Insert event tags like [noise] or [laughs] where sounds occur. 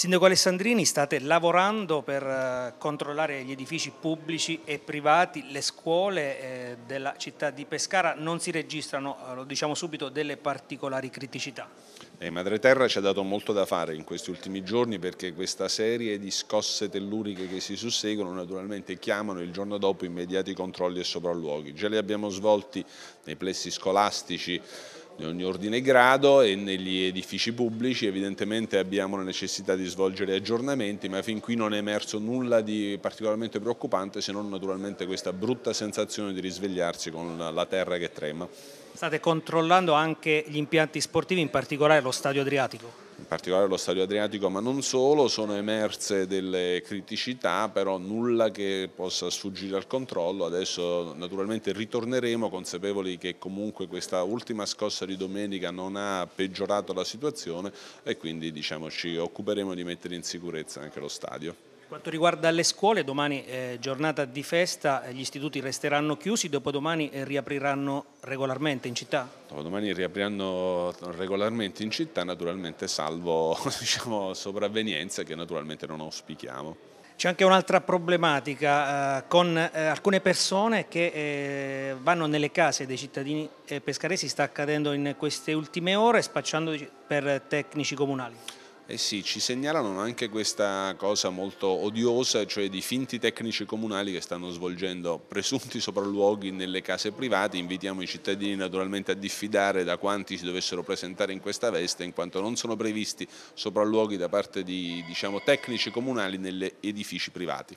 Sindaco Alessandrini, state lavorando per eh, controllare gli edifici pubblici e privati, le scuole eh, della città di Pescara, non si registrano, eh, lo diciamo subito, delle particolari criticità. Madre Terra ci ha dato molto da fare in questi ultimi giorni perché questa serie di scosse telluriche che si susseguono naturalmente chiamano il giorno dopo immediati controlli e sopralluoghi. Già li abbiamo svolti nei plessi scolastici, di ogni ordine e grado e negli edifici pubblici evidentemente abbiamo la necessità di svolgere aggiornamenti ma fin qui non è emerso nulla di particolarmente preoccupante se non naturalmente questa brutta sensazione di risvegliarsi con la terra che trema. State controllando anche gli impianti sportivi, in particolare lo stadio Adriatico? in particolare lo stadio Adriatico, ma non solo, sono emerse delle criticità, però nulla che possa sfuggire al controllo. Adesso naturalmente ritorneremo consapevoli che comunque questa ultima scossa di domenica non ha peggiorato la situazione e quindi diciamo, ci occuperemo di mettere in sicurezza anche lo stadio quanto riguarda le scuole, domani è eh, giornata di festa, eh, gli istituti resteranno chiusi, dopodomani eh, riapriranno regolarmente in città? Dopodomani riapriranno regolarmente in città, naturalmente salvo [laughs] diciamo, sopravvenienze che naturalmente non auspichiamo. C'è anche un'altra problematica eh, con eh, alcune persone che eh, vanno nelle case dei cittadini pescaresi, sta accadendo in queste ultime ore, spacciandoci per tecnici comunali. Eh sì, ci segnalano anche questa cosa molto odiosa, cioè di finti tecnici comunali che stanno svolgendo presunti sopralluoghi nelle case private. Invitiamo i cittadini naturalmente a diffidare da quanti si dovessero presentare in questa veste, in quanto non sono previsti sopralluoghi da parte di diciamo, tecnici comunali negli edifici privati.